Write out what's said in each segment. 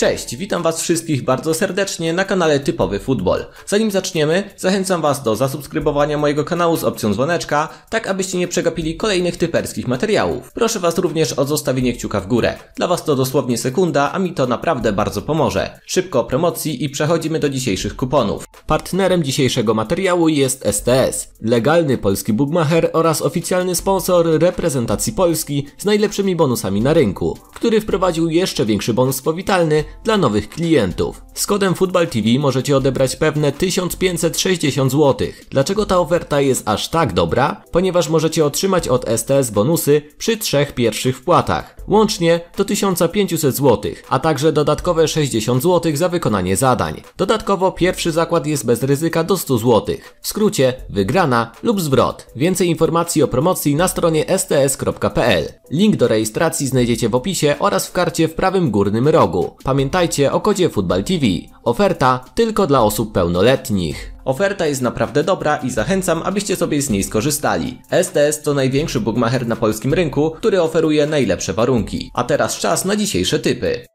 Cześć, witam Was wszystkich bardzo serdecznie na kanale Typowy Futbol. Zanim zaczniemy, zachęcam Was do zasubskrybowania mojego kanału z opcją dzwoneczka, tak abyście nie przegapili kolejnych typerskich materiałów. Proszę Was również o zostawienie kciuka w górę. Dla Was to dosłownie sekunda, a mi to naprawdę bardzo pomoże. Szybko o promocji i przechodzimy do dzisiejszych kuponów. Partnerem dzisiejszego materiału jest STS, legalny polski bugmacher oraz oficjalny sponsor reprezentacji Polski z najlepszymi bonusami na rynku, który wprowadził jeszcze większy bonus powitalny dla nowych klientów. Z kodem Football TV możecie odebrać pewne 1560 zł. Dlaczego ta oferta jest aż tak dobra? Ponieważ możecie otrzymać od STS bonusy przy trzech pierwszych wpłatach. Łącznie to 1500 zł, a także dodatkowe 60 zł za wykonanie zadań. Dodatkowo pierwszy zakład jest bez ryzyka do 100 zł. W skrócie wygrana lub zwrot. Więcej informacji o promocji na stronie sts.pl. Link do rejestracji znajdziecie w opisie oraz w karcie w prawym górnym rogu. Pamiętajcie o kodzie Football TV. Oferta tylko dla osób pełnoletnich. Oferta jest naprawdę dobra i zachęcam, abyście sobie z niej skorzystali. STS to największy bookmacher na polskim rynku, który oferuje najlepsze warunki. A teraz czas na dzisiejsze typy.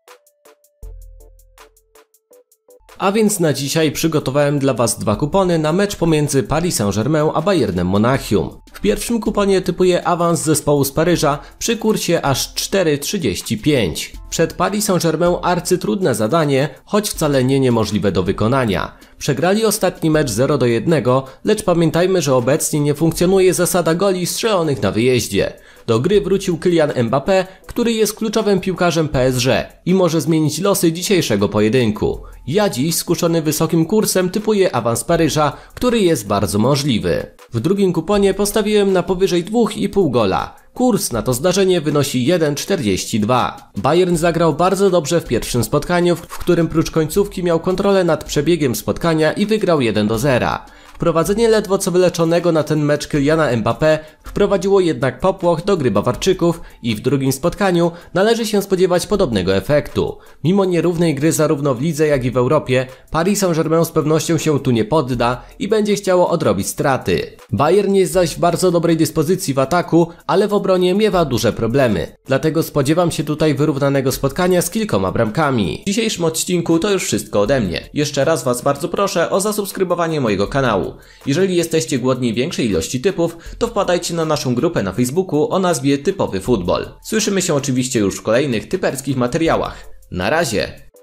A więc na dzisiaj przygotowałem dla Was dwa kupony na mecz pomiędzy Paris Saint-Germain a Bayernem Monachium pierwszym kuponie typuje awans zespołu z Paryża przy kursie aż 4,35. Przed Paris Saint-Germain arcytrudne zadanie, choć wcale nie niemożliwe do wykonania. Przegrali ostatni mecz 0 do 1, lecz pamiętajmy, że obecnie nie funkcjonuje zasada goli strzelonych na wyjeździe. Do gry wrócił Kylian Mbappé, który jest kluczowym piłkarzem PSG i może zmienić losy dzisiejszego pojedynku. Ja dziś, skuszony wysokim kursem, typuję awans Paryża, który jest bardzo możliwy. W drugim kuponie postawiłem na powyżej 2,5 gola. Kurs na to zdarzenie wynosi 1,42. Bayern zagrał bardzo dobrze w pierwszym spotkaniu, w którym prócz końcówki miał kontrolę nad przebiegiem spotkania i wygrał 1 do 0. Wprowadzenie ledwo co wyleczonego na ten mecz Kyliana Mbappé wprowadziło jednak popłoch do gry Bawarczyków i w drugim spotkaniu należy się spodziewać podobnego efektu. Mimo nierównej gry zarówno w lidze jak i w Europie, Paris Saint-Germain z pewnością się tu nie podda i będzie chciało odrobić straty. Bayern jest zaś w bardzo dobrej dyspozycji w ataku, ale w obronie miewa duże problemy. Dlatego spodziewam się tutaj wyrównanego spotkania z kilkoma bramkami. W dzisiejszym odcinku to już wszystko ode mnie. Jeszcze raz Was bardzo proszę o zasubskrybowanie mojego kanału kanału. Jeżeli jesteście głodni większej ilości typów, to wpadajcie na naszą grupę na Facebooku o nazwie Typowy Futbol. Słyszymy się oczywiście już w kolejnych typerskich materiałach. Na razie!